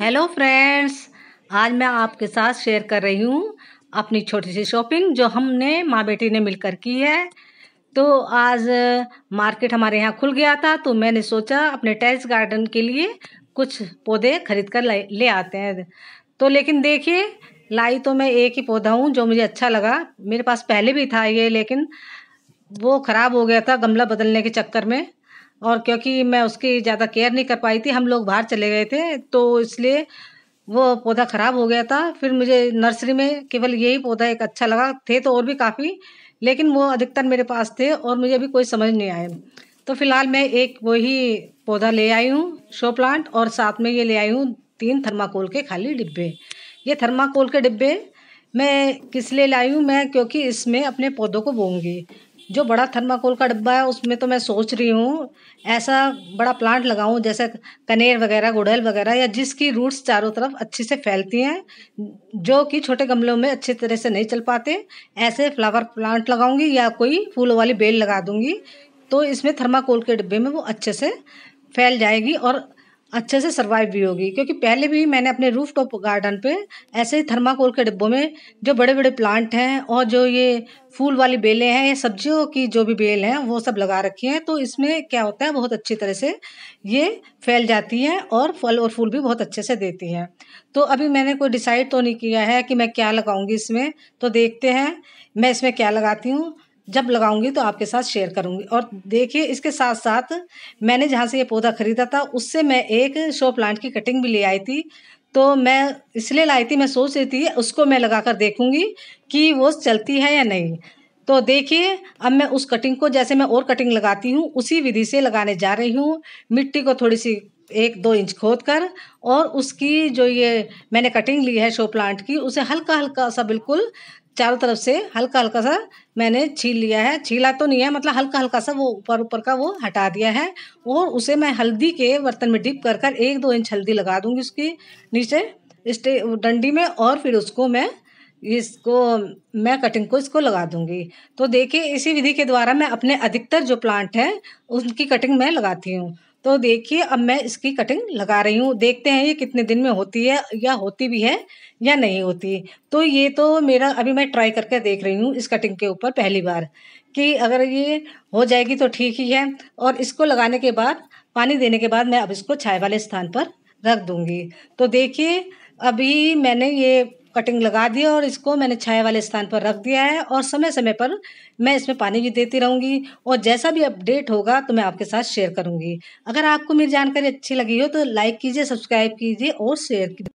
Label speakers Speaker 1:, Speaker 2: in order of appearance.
Speaker 1: hello friends आज मैं आपके साथ शेयर कर रही हूँ अपनी छोटी सी शॉपिंग जो हमने माँ बेटी ने मिलकर की है तो आज मार्केट हमारे यहाँ खुल गया था तो मैंने सोचा अपने टेरिस गार्डन के लिए कुछ पौधे खरीद कर ले आते हैं तो लेकिन देखिए लाई तो मैं एक ही पौधा हूँ जो मुझे अच्छा लगा मेरे पास पहले भी था ये लेकिन वो ख़राब हो गया था गमला बदलने के चक्कर में और क्योंकि मैं उसकी ज़्यादा केयर नहीं कर पाई थी हम लोग बाहर चले गए थे तो इसलिए वो पौधा ख़राब हो गया था फिर मुझे नर्सरी में केवल यही पौधा एक अच्छा लगा थे तो और भी काफ़ी लेकिन वो अधिकतर मेरे पास थे और मुझे अभी कोई समझ नहीं आया तो फिलहाल मैं एक वही पौधा ले आई हूँ शो प्लांट और साथ में ये ले आई हूँ तीन थर्माकोल के खाली डिब्बे ये थर्माकोल के डिब्बे मैं किस लिए लाई हूँ मैं क्योंकि इसमें अपने पौधों को बोऊँगी जो बड़ा थर्माकोल का डब्बा है उसमें तो मैं सोच रही हूँ ऐसा बड़ा प्लांट लगाऊँ जैसे कनेर वगैरह गुड़हल वगैरह या जिसकी रूट्स चारों तरफ अच्छे से फैलती हैं जो कि छोटे गमलों में अच्छे तरह से नहीं चल पाते ऐसे फ्लावर प्लांट लगाऊंगी या कोई फूलों वाली बेल लगा दूंगी तो इसमें थर्माकोल के डिब्बे में वो अच्छे से फैल जाएगी और अच्छे से सर्वाइव भी होगी क्योंकि पहले भी मैंने अपने रूफ टॉप गार्डन पे ऐसे ही थर्माकोल के डिब्बों में जो बड़े बड़े प्लांट हैं और जो ये फूल वाली बेलें हैं या सब्जियों की जो भी बेल हैं वो सब लगा रखी हैं तो इसमें क्या होता है बहुत अच्छी तरह से ये फैल जाती है और फल और फूल भी बहुत अच्छे से देती हैं तो अभी मैंने कोई डिसाइड तो नहीं किया है कि मैं क्या लगाऊंगी इसमें तो देखते हैं मैं इसमें क्या लगाती हूँ जब लगाऊंगी तो आपके साथ शेयर करूंगी और देखिए इसके साथ साथ मैंने जहाँ से ये पौधा ख़रीदा था उससे मैं एक शो प्लांट की कटिंग भी ले आई थी तो मैं इसलिए लाई थी मैं सोच रही थी उसको मैं लगा कर देखूँगी कि वो चलती है या नहीं तो देखिए अब मैं उस कटिंग को जैसे मैं और कटिंग लगाती हूँ उसी विधि से लगाने जा रही हूँ मिट्टी को थोड़ी सी एक दो इंच खोद कर और उसकी जो ये मैंने कटिंग ली है शो प्लांट की उसे हल्का हल्का सा बिल्कुल चारों तरफ से हल्का हल्का सा मैंने छील लिया है छीला तो नहीं है मतलब हल्का हल्का सा वो ऊपर ऊपर का वो हटा दिया है और उसे मैं हल्दी के बर्तन में डिप कर कर एक दो इंच हल्दी लगा दूंगी उसकी नीचे स्टे डंडी में और फिर उसको मैं इसको मैं कटिंग को इसको लगा दूंगी तो देखिए इसी विधि के द्वारा मैं अपने अधिकतर जो प्लांट हैं उनकी कटिंग मैं लगाती हूँ तो देखिए अब मैं इसकी कटिंग लगा रही हूँ देखते हैं ये कितने दिन में होती है या होती भी है या नहीं होती तो ये तो मेरा अभी मैं ट्राई करके देख रही हूँ इस कटिंग के ऊपर पहली बार कि अगर ये हो जाएगी तो ठीक ही है और इसको लगाने के बाद पानी देने के बाद मैं अब इसको छाए वाले स्थान पर रख दूँगी तो देखिए अभी मैंने ये कटिंग लगा दी और इसको मैंने छाया वाले स्थान पर रख दिया है और समय समय पर मैं इसमें पानी भी देती रहूँगी और जैसा भी अपडेट होगा तो मैं आपके साथ शेयर करूँगी अगर आपको मेरी जानकारी अच्छी लगी हो तो लाइक कीजिए सब्सक्राइब कीजिए और शेयर कीजिए